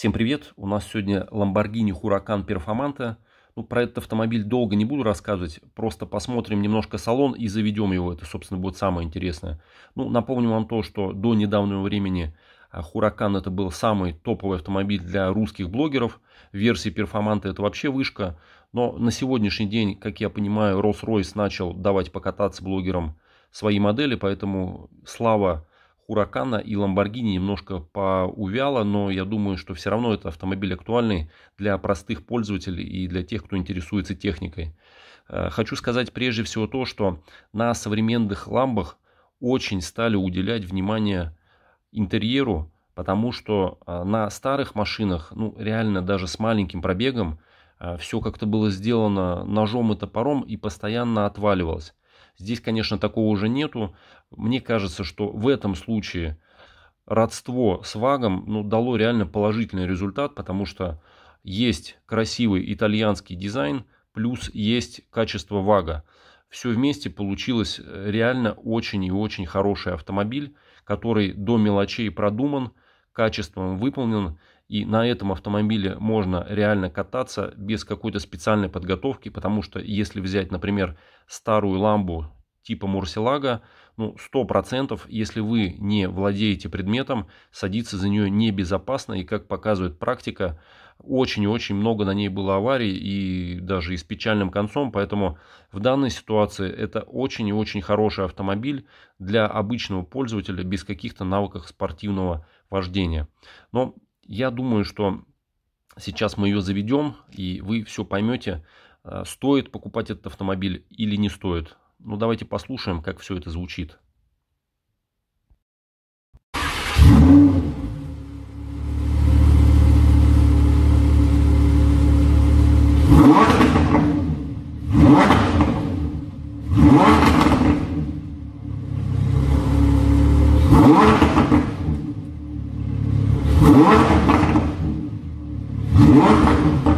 Всем привет! У нас сегодня Lamborghini Huracan Performante. Ну, про этот автомобиль долго не буду рассказывать, просто посмотрим немножко салон и заведем его. Это, собственно, будет самое интересное. Ну, напомню вам то, что до недавнего времени а, Huracan это был самый топовый автомобиль для русских блогеров. Версии Performante это вообще вышка. Но на сегодняшний день, как я понимаю, Rolls-Royce начал давать покататься блогерам свои модели, поэтому слава Хуракана и Ламборгини немножко поувяло, но я думаю, что все равно это автомобиль актуальный для простых пользователей и для тех, кто интересуется техникой. Э, хочу сказать прежде всего то, что на современных ламбах очень стали уделять внимание интерьеру, потому что э, на старых машинах, ну реально даже с маленьким пробегом, э, все как-то было сделано ножом и топором и постоянно отваливалось. Здесь, конечно, такого уже нету. Мне кажется, что в этом случае родство с ВАГом ну, дало реально положительный результат, потому что есть красивый итальянский дизайн, плюс есть качество ВАГа. Все вместе получилось э, реально очень и очень хороший автомобиль, который до мелочей продуман, качеством выполнен. И на этом автомобиле можно реально кататься без какой-то специальной подготовки, потому что если взять, например, старую ламбу типа Мурсилага, ну, 100%, если вы не владеете предметом, садиться за нее небезопасно, и, как показывает практика, очень и очень много на ней было аварий, и даже и с печальным концом, поэтому в данной ситуации это очень и очень хороший автомобиль для обычного пользователя без каких-то навыков спортивного вождения. Но я думаю, что сейчас мы ее заведем, и вы все поймете, э, стоит покупать этот автомобиль или не стоит. Ну давайте послушаем, как все это звучит. What? What?